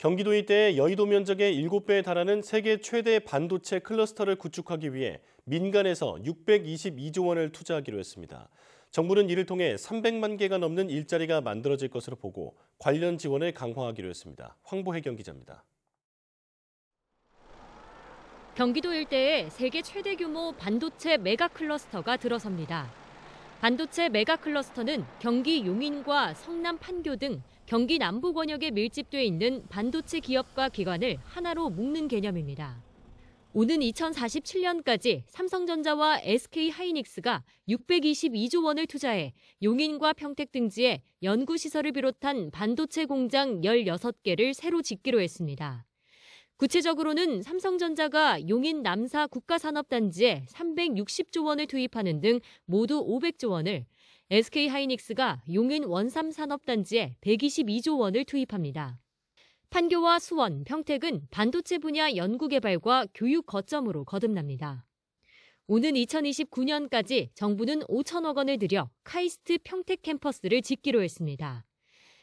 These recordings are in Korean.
경기도 일대의 여의도 면적의 7배에 달하는 세계 최대 반도체 클러스터를 구축하기 위해 민간에서 622조 원을 투자하기로 했습니다. 정부는 이를 통해 300만 개가 넘는 일자리가 만들어질 것으로 보고 관련 지원을 강화하기로 했습니다. 황보혜경 기자입니다. 경기도 일대에 세계 최대 규모 반도체 메가 클러스터가 들어섭니다. 반도체 메가 클러스터는 경기 용인과 성남 판교 등 경기 남부 권역에 밀집돼 있는 반도체 기업과 기관을 하나로 묶는 개념입니다. 오는 2047년까지 삼성전자와 SK하이닉스가 622조 원을 투자해 용인과 평택 등지에 연구시설을 비롯한 반도체 공장 16개를 새로 짓기로 했습니다. 구체적으로는 삼성전자가 용인 남사 국가산업단지에 360조 원을 투입하는 등 모두 500조 원을, SK 하이닉스가 용인 원삼 산업단지에 122조 원을 투입합니다. 판교와 수원, 평택은 반도체 분야 연구개발과 교육 거점으로 거듭납니다. 오는 2029년까지 정부는 5천억 원을 들여 카이스트 평택 캠퍼스를 짓기로 했습니다.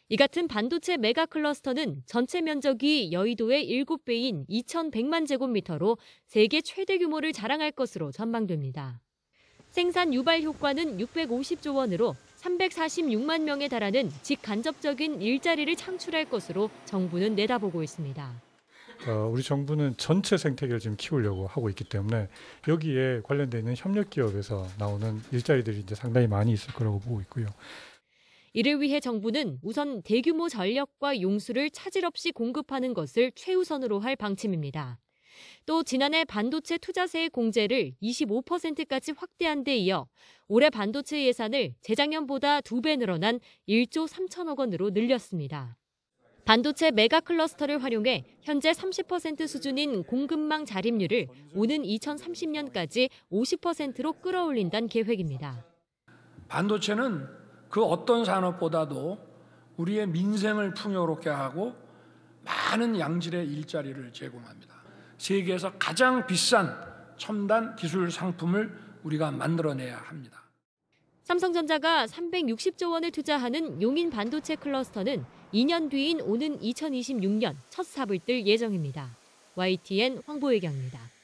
이 같은 반도체 메가 클러스터는 전체 면적이 여의도의 7배인 2,100만 제곱미터로 세계 최대 규모를 자랑할 것으로 전망됩니다. 생산 유발 효과는 650조 원으로 346만 명에 달하는 직간접적인 일자리를 창출할 것으로 정부는 내다보고 있습니다. 어, 우리 정부는 전체 생태계를 지금 키우려고 하고 있기 때문에 여기에 관련돼 있는 협력 기업에서 나오는 일자리들이 이제 상당히 많이 있을 거라고 보고 있고요. 이를 위해 정부는 우선 대규모 전력과 용수를 차질 없이 공급하는 것을 최우선으로 할 방침입니다. 또 지난해 반도체 투자세 공제를 25%까지 확대한 데 이어 올해 반도체 예산을 재작년보다 두 배 늘어난 1조 3천억 원으로 늘렸습니다. 반도체 메가 클러스터를 활용해 현재 30% 수준인 공급망 자립률을 오는 2030년까지 50%로 끌어올린다는 계획입니다. 반도체는 그 어떤 산업보다도 우리의 민생을 풍요롭게 하고 많은 양질의 일자리를 제공합니다. 세계에서 가장 비싼 첨단 기술 상품을 우리가 만들어내야 합니다. 삼성전자가 360조 원을 투자하는 용인 반도체 클러스터는 2년 뒤인 오는 2026년 첫 삽을 뜰 예정입니다. YTN 황보혜경입니다.